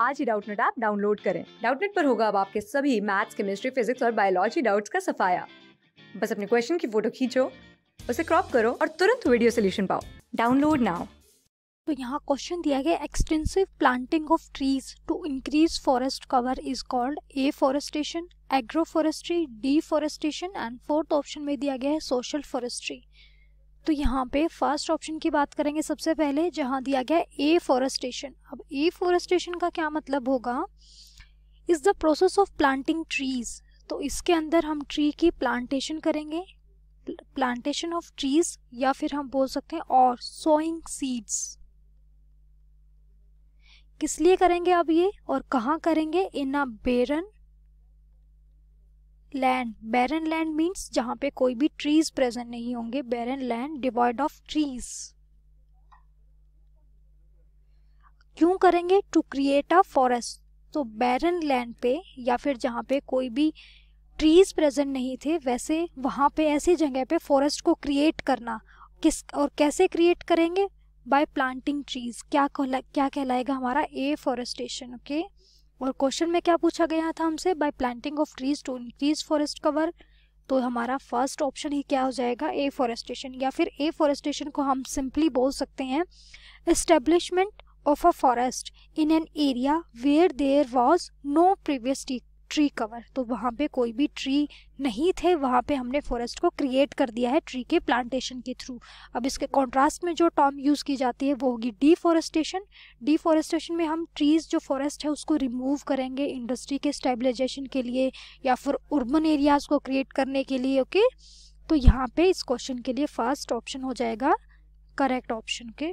आज ही Doubtnut app download करें डाउटनेट पर होगा अब आपके सभी मैथ्स केमिस्ट्री फिजिक्स और बायोलॉजी डाउट्स का सफाया बस अपने क्वेश्चन की फोटो खींचो उसे क्रॉप करो और तुरंत वीडियो सोल्यूशन पाओ डाउनलोड नाउ तो यहाँ क्वेश्चन दिया गया extensive planting of trees to increase forest cover is called afforestation agro forestry deforestation and fourth option में दिया गया है सोशल फॉरेस्ट्री तो यहाँ पे फर्स्ट ऑप्शन की बात करेंगे सबसे पहले जहाँ दिया गया ए फॉरेस्टेशन अब ए फॉरेस्टेशन का क्या मतलब होगा is the process of planting trees तो इसके अंदर हम ट्री की प्लांटेशन करेंगे प्लांटेशन ऑफ ट्रीज या फिर हम बोल सकते हैं और सोइंग सीड्स किस लिए करेंगे अब ये और कहाँ करेंगे in a barren land barren land means जहां पे कोई भी ट्रीज प्रेजेंट नहीं होंगे barren land divide of trees क्यों करेंगे टू क्रिएट अ फॉरेस्ट तो बैरन लैंड पे या फिर जहां पे कोई भी ट्रीज प्रेजेंट नहीं थे वैसे वहां पे ऐसी जगह पे फॉरेस्ट को क्रिएट करना किस और कैसे क्रिएट करेंगे बाय प्लांटिंग ट्रीज क्या कहला, क्या कहलाएगा हमारा ए फॉरेस्टेशन ओके okay? और क्वेश्चन में क्या पूछा गया था हमसे by planting of trees to increase forest cover तो हमारा फर्स्ट ऑप्शन ही क्या हो जाएगा ए फॉरेस्टेशन या फिर ए फॉरेस्टेशन को हम सिंपली बोल सकते हैं establishment of a forest in an area where there was no previous tree cover तो वहाँ पे कोई भी ट्री नहीं थे वहाँ पे हमने फॉरेस्ट को क्रिएट कर दिया है ट्री के प्लांटेशन के थ्रू अब इसके कॉन्ट्रास्ट में जो टर्म यूज़ की जाती है वो होगी डिफॉरेस्टेशन डिफॉरेस्टेशन में हम ट्रीज़ जो फॉरेस्ट है उसको रिमूव करेंगे इंडस्ट्री के स्टेबलाइजेशन के लिए या फिर उर्बन एरियाज़ को क्रिएट करने के लिए ओके okay? तो यहाँ पर इस क्वेश्चन के लिए फर्स्ट ऑप्शन हो जाएगा करेक्ट ऑप्शन के